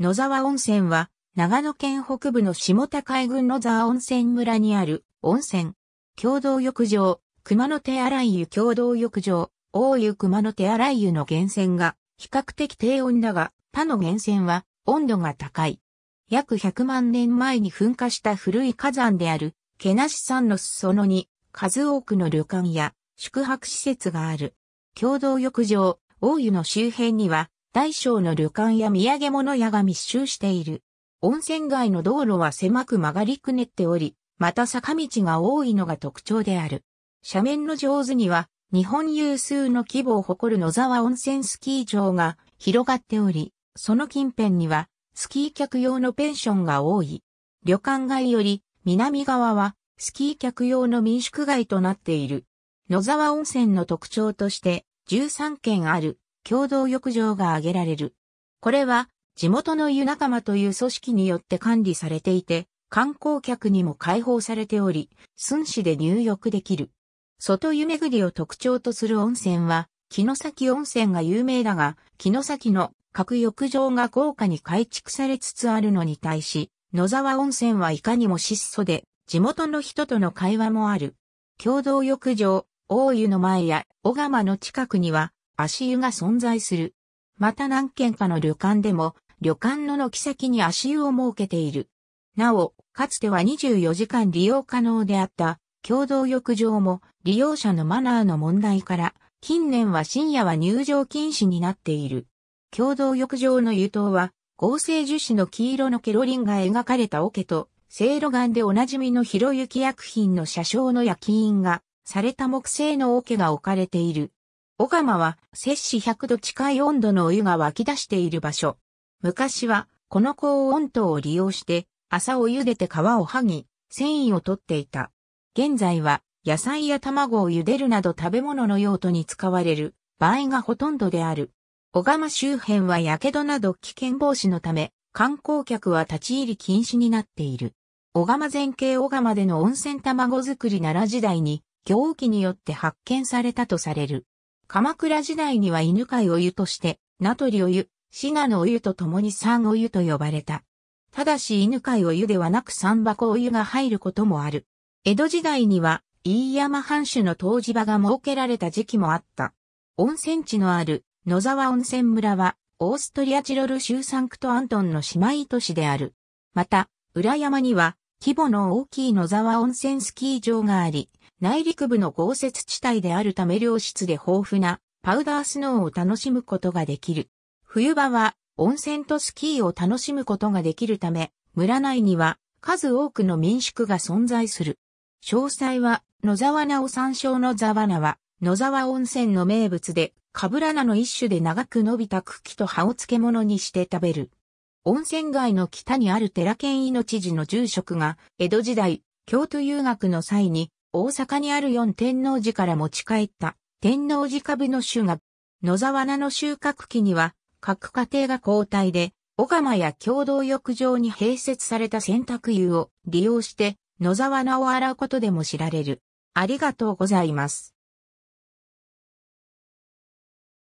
野沢温泉は、長野県北部の下高井郡野沢温泉村にある温泉。共同浴場、熊野手洗湯共同浴場、大湯熊野手洗湯の源泉が比較的低温だが、他の源泉は温度が高い。約100万年前に噴火した古い火山である、毛無山の裾野に数多くの旅館や宿泊施設がある。共同浴場、大湯の周辺には大小の旅館や土産物屋が密集している。温泉街の道路は狭く曲がりくねっており、また坂道が多いのが特徴である。斜面の上手には、日本有数の規模を誇る野沢温泉スキー場が広がっており、その近辺には、スキー客用のペンションが多い。旅館街より、南側は、スキー客用の民宿街となっている。野沢温泉の特徴として、13軒ある共同浴場が挙げられる。これは地元の湯仲間という組織によって管理されていて、観光客にも開放されており、寸市で入浴できる。外湯巡りを特徴とする温泉は、木崎温泉が有名だが、木崎の各浴場が豪華に改築されつつあるのに対し、野沢温泉はいかにも質素で、地元の人との会話もある。共同浴場、大湯の前や小釜の近くには、足湯が存在する。また何軒かの旅館でも、旅館の軒先に足湯を設けている。なお、かつては24時間利用可能であった共同浴場も利用者のマナーの問題から近年は深夜は入場禁止になっている。共同浴場の湯灯は合成樹脂の黄色のケロリンが描かれた桶とセい岩でおなじみの広雪薬品の車掌の焼き印がされた木製の桶が置かれている。小釜は摂氏100度近い温度のお湯が湧き出している場所。昔はこの高温湯を利用して朝を茹でて皮を剥ぎ、繊維を取っていた。現在は野菜や卵を茹でるなど食べ物の用途に使われる場合がほとんどである。小釜周辺は火傷など危険防止のため、観光客は立ち入り禁止になっている。小釜前景小釜での温泉卵作り奈良時代に、行基によって発見されたとされる。鎌倉時代には犬飼お湯として、名取お湯、信濃お湯と共に三お湯と呼ばれた。ただし犬飼お湯ではなく三箱お湯が入ることもある。江戸時代には、飯山藩主の湯治場が設けられた時期もあった。温泉地のある野沢温泉村は、オーストリアチロル州サンクトアントンの姉妹都市である。また、裏山には、規模の大きい野沢温泉スキー場があり、内陸部の豪雪地帯であるため良質で豊富なパウダースノーを楽しむことができる。冬場は温泉とスキーを楽しむことができるため、村内には数多くの民宿が存在する。詳細は野沢菜を参照の沢菜は野沢温泉の名物でカブラナの一種で長く伸びた茎と葉を漬物にして食べる。温泉街の北にある寺県命寺の住職が江戸時代京都遊学の際に大阪にある四天王寺から持ち帰った天王寺株の種が、野沢菜の収穫期には各家庭が交代で、小釜や共同浴場に併設された洗濯湯を利用して野沢菜を洗うことでも知られる。ありがとうございます。